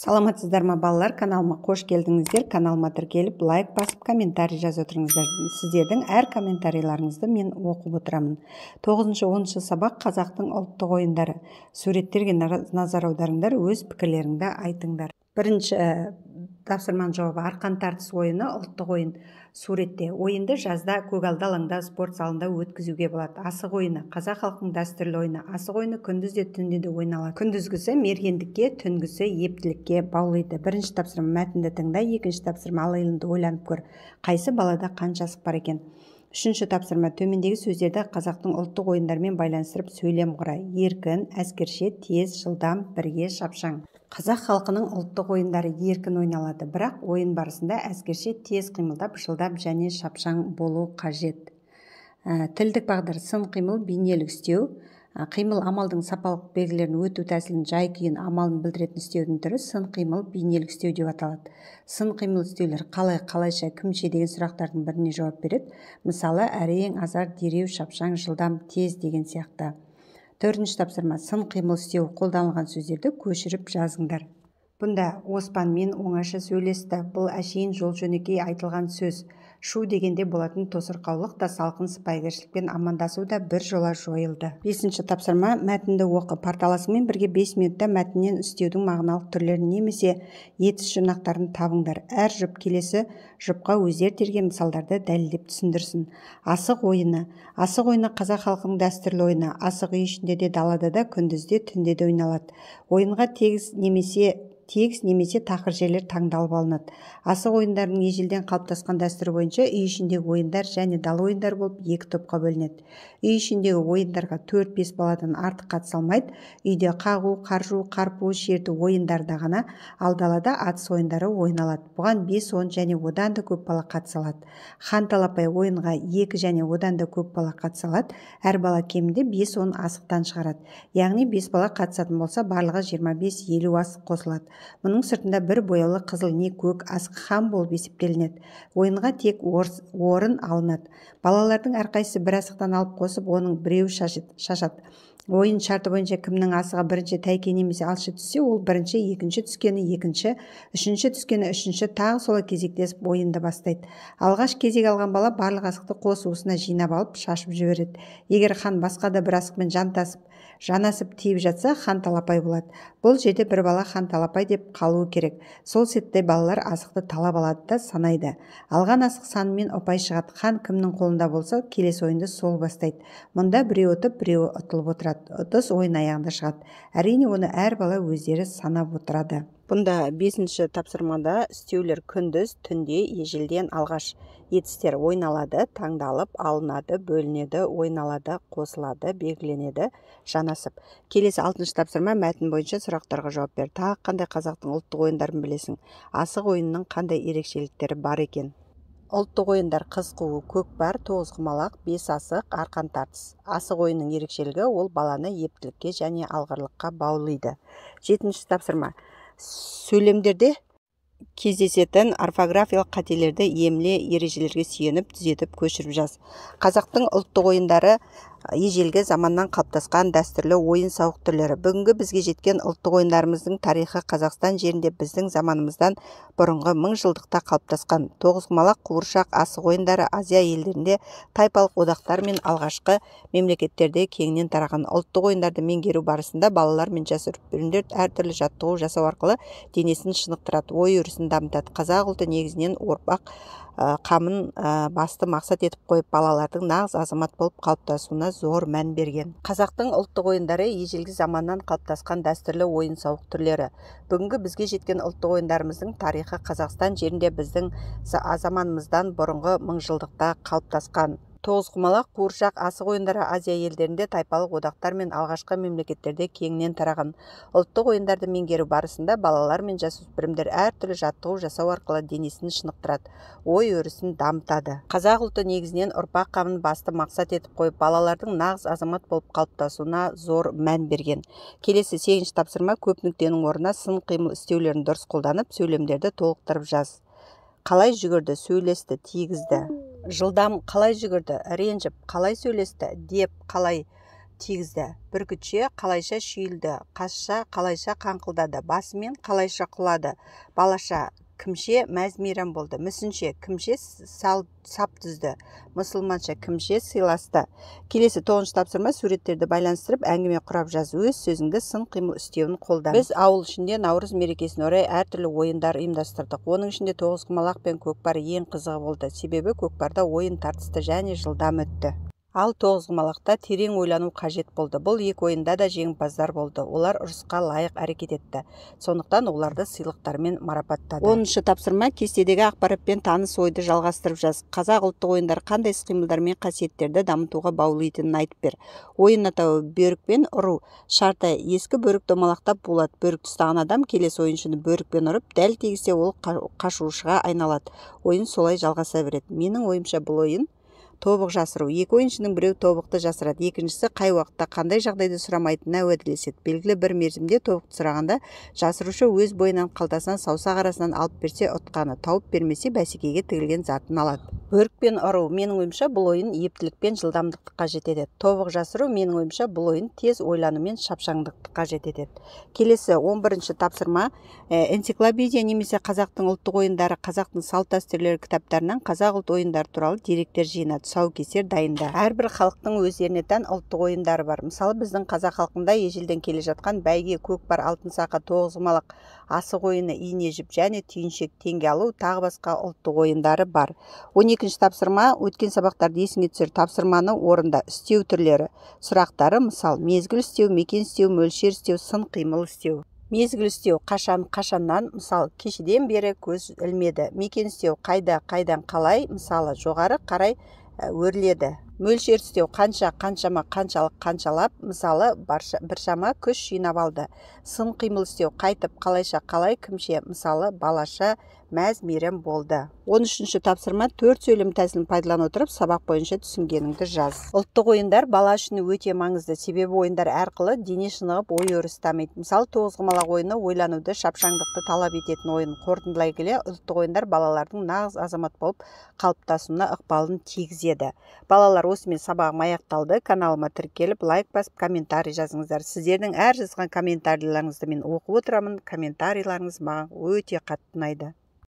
саламатсыздар ма балалар каналыма қош келдіңіздер каналыма тіркеліп лайк басып комментарий жазып отырыңыздар сіздердің әр комментарийларыңызды мен оқып отырамын тоғызыншы оныншы сабақ қазақтың ұлттық ойындары суреттерге назар аударыңдар өз пікірлеріңді айтыңдар бірінші тапсырманың жауабы арқан тартыс ойыны ұлттық ойын суретте ойынды жазда көгалды алаңда спорт залында өткізуге болады асық ойыны қазақ халқының дәстүрлі ойыны асық ойыны күндіз де түнде де ойналады күндізгісі мергендікке түнгісі ептілікке баулиды бірінші тапсырма мәтінді тыңда екінші тапсырма алайынды ойланып көр қайсы балада қанша асық бар екен үшінші тапсырма төмендегі сөздерді қазақтың ұлттық ойындарымен байланыстырып сөйлем құра еркін әскерше тез жылдам бірге шапшаң қазақ халқының ұлттық ойындары еркін ойналады бірақ ойын барысында әскерше тез қимылдап жылдап және шапшаң болу қажет ә, тілдік бағдар сын қимыл бейнелік істеу ә, қимыл амалдың сапалық белгілерін өту тәсілін жай күйін амалын білдіретін істеудің түрі сын қимыл бейнелік істеу деп аталады сын қимыл істеулер қалай қалайша кімше деген сұрақтардың біріне жауап береді мысалы әрең азар дереу шапшаң жылдам тез деген сияқты төртінші тапсырма сын қимыл істеу қолданылған сөздерді көшіріп жазыңдар бұнда оспанмен оңаша сөйлесті бұл әшейін жол жөнекей айтылған сөз шу дегенде болатын тосырқаулық та салқын сыпайгершілікпен амандасу да бір жола жойылды бесінші тапсырма мәтінді оқы порталасымен бірге 5 минутта мәтіннен үстеудің мағыналық түрлерін немесе етіс жұрнақтарын табыңдар әр жұп келесі жұпқа өздері терген мысалдарды дәлелдеп түсіндірсін асық ойыны асық ойыны қазақ халқының дәстүрлі ойыны асық үй ішінде де далада да күндізде түнде де ойналады ойынға тегіс немесе тегіс немесе тақыр жерлер таңдалып алынады асық ойындарының ежелден қалыптасқан дәстүрі бойынша үй ішіндегі ойындар және дала ойындары болып екі топқа бөлінеді үй ішіндегі ойындарға төрт бес баладан артық қатыса алмайды үйде қағу қаржу қарпу шерту ойындарда ғана ал далада атыс ойындары ойналады бұған бес он және одан да көп бала қатыса алады хан талапай ойынға екі және одан да көп бала қатыса алады әр бала кемінде бес он асықтан шығарады яғни бес бала қатысатын болса барлығы жиырма бес елу асық қосылады мұның сыртында бір бояулы қызыл не көк асық хам болып есептелінеді ойынға тек орын алынады балалардың әрқайсысы бір асықтан алып қосып оның біреуі шашады ойын шарты бойынша кімнің асығы бірінші тәйке немесе алшы түссе ол бірінші екінші түскені екінші үшінші түскені үшінші тағы солай кезектесіп ойынды бастайды алғаш кезек алған бала барлық асықты қос уысына жинап алып шашып жібереді егер хан басқа да бір асықпен жантасып жанасып тиіп жатса хан талапай болады бұл жерде бір бала хан талапай деп қалуы керек сол сәтте балалар асықты талап алады да санайды алған асық санымен ұпай шығады хан кімнің қолында болса келесі ойынды сол бастайды мұнда біреу ұтып біреуі ұтылып отырады шығады ұтыс ойын аяғында шығады әрине оны әр бала өздері санап отырады бұнда бесінші тапсырмада істеулер күндіз түнде ежелден алғаш етістер ойналады таңдалып алынады бөлінеді ойналады қосылады белгіленеді жанасып келесі алтыншы тапсырма мәтін бойынша сұрақтарға жауап бер тағы қандай қазақтың ұлттық ойындарын білесің асық ойынының қандай ерекшеліктері бар екен ұлттық ойындар қыз қуу көкпар тоғызқұмалақ бес асық арқан тартыс асық ойынының ерекшелігі ол баланы ептілікке және алғырлыққа баулиды жетінші тапсырма сөйлемдерде кездесетін орфографиялық қателерді емле ережелерге сүйеніп түзетіп көшіріп жаз қазақтың ұлттық ойындары ежелгі заманнан қалыптасқан дәстүрлі ойын сауық түрлері бүгінгі бізге жеткен ұлттық ойындарымыздың тарихы қазақстан жерінде біздің заманымыздан бұрынғы мың жылдықта қалыптасқан тоғызқұмалақ қуыршақ асық ойындары азия елдерінде тайпалық одақтар мен алғашқы мемлекеттерде кеңінен тараған ұлттық ойындарды меңгеру барысында балалар мен жасөспірімдер әртүрлі жаттығу жасау арқылы денесін шынықтырады ой өрісін дамытады қазақ ұлты негізінен ұрпақ Э, қамын э, басты мақсат етіп қойып балалардың нағыз азамат болып қалыптасуына зор мән берген қазақтың ұлттық ойындары ежелгі заманнан қалыптасқан дәстүрлі ойын сауық түрлері бүгінгі бізге жеткен ұлттық ойындарымыздың тарихы қазақстан жерінде біздің заманымыздан бұрынғы мыңжылдықта қалыптасқан тоғызқұмалақ қуыршақ асық ойындары азия елдерінде тайпалық одақтар мен алғашқы мемлекеттерде кеңінен тараған ұлттық ойындарды меңгеру барысында балалар мен жасөспірімдер әртүрлі жаттығу жасау арқылы денесін шынықтырады ой өрісін дамытады қазақ ұлты негізінен ұрпақ қамын басты мақсат етіп қойып балалардың нағыз азамат болып қалыптасуына зор мән берген келесі сегізінші тапсырма көп нүктенің орнына сын қимыл істеулерін дұрыс қолданып сөйлемдерді толықтырып жаз қалай жүгірді сөйлесті тигізді жылдам қалай жүгірді ренжіп қалай сөйлесті деп қалай тигізді бүркітше қалайша шүйілді қасша қалайша қаңқылдады басымен қалайша құлады балаша кімше мейрам болды мүсінші кімше сал, сап түзді мұсылманша кімше сыйласты келесі тоғызыншы тапсырма суреттерді байланыстырып әңгіме құрап жаз өз сөзіңді сын қимыл істеуін қолдан біз ауыл ішінде наурыз мерекесіне орай әртүрлі ойындар ұйымдастырдық оның ішінде тоғызқұмалақ пен көкпар ең қызығы болды себебі көкпарда ойын тартысты және жылдам өтті ал тоғызқұмалақта терең ойлану қажет болды бұл екі ойында да жеңімпаздар болды олар ұрысқа лайық әрекет етті сондықтан оларды сыйлықтармен марапаттады оныншы тапсырма кестедегі ақпаратпен таныс ойды жалғастырып жаз қазақ ұлттық ойындары қандай іс қимылдар мен қасиеттерді дамытуға баулитынын айтып бер ойын атауы бөрікпен ұру шарты ескі бөрік домалақтап болады бөрікті ұстаған адам келесі ойыншыны бөрікпен ұрып дәл тигізсе ол қашушыға айналады ойын солай жалғаса береді менің ойымша бұл ойын тобық жасыру екі ойыншының біреу тобықты жасырады екіншісі қай уақытта қандай жағдайда сұрамайтынына уәделеседі белгілі бір мерзімде тобықты сұрағанда жасырушы өз бойынан қалтасынан саусақ арасынан алып берсе ұтқаны тауып бермесе бәсекеге тігілген затын алады бөрікпен ұру менің ойымша бұл ойын пен жылдамдықты қажет етеді тобық жасыру менің ойымша бұл ойын тез мен шапшаңдықты қажет етеді келесі 11 бірінші тапсырма ә, энциклопедия немесе қазақтың ұлттық ойындары қазақтың салт дәстүрлері кітаптарынан қазақ ұлт ойындары туралы деректер жинады кесер дайында әрбір халықтың өздеріне тән ұлттық ойындары бар мысалы біздің қазақ халқында ежелден келе жатқан бәйге көкпар алтын сақа тоғызқұмалақ асық ойыны ине жіп және түйіншек теңге алу тағы басқа ұлттық ойындары бар 12 екінші тапсырма өткен сабақтарды есіңе түсір тапсырманы орында істеу түрлері сұрақтары мысал мезгіл істеу мекен істеу мөлшер істеу сын қимыл істеу мезгіл істеу қашан қашаннан мысалы кешеден бері көз ілмеді мекен істеу қайда қайдан қалай мысалы жоғары қарай өрледі істеу қанша қаншама қаншалық қаншалап мысалы барша, біршама күш жинап алды сын қимыл істеу қайтып қалайша қалай кімше мысалы балаша мәз мейірім болды 13 үшінші тапсырма төрт сөйлем тәсілін пайдалана отырып сабақ бойынша түсінгеніңді жаз ұлттық ойындар бала үшін өте маңызды себебі ойындар әрқылы дене шынығып ой өріс дамиды мысалы тоғызқұмалақ ойыны ойлануды шапшаңдықты талап ететін ойын қорытындылай келе ұлттық ойындар балалардың нағыз азамат болып қалыптасуына ықпалын тигізеді балалар осымен сабағым аяқталды каналыма тіркеліп лайк басып комментарий жазыңыздар сіздердің әр жазған комментарийларыңызды мен оқып отырамын комментарийларыңыз маған өте қатты ұнайды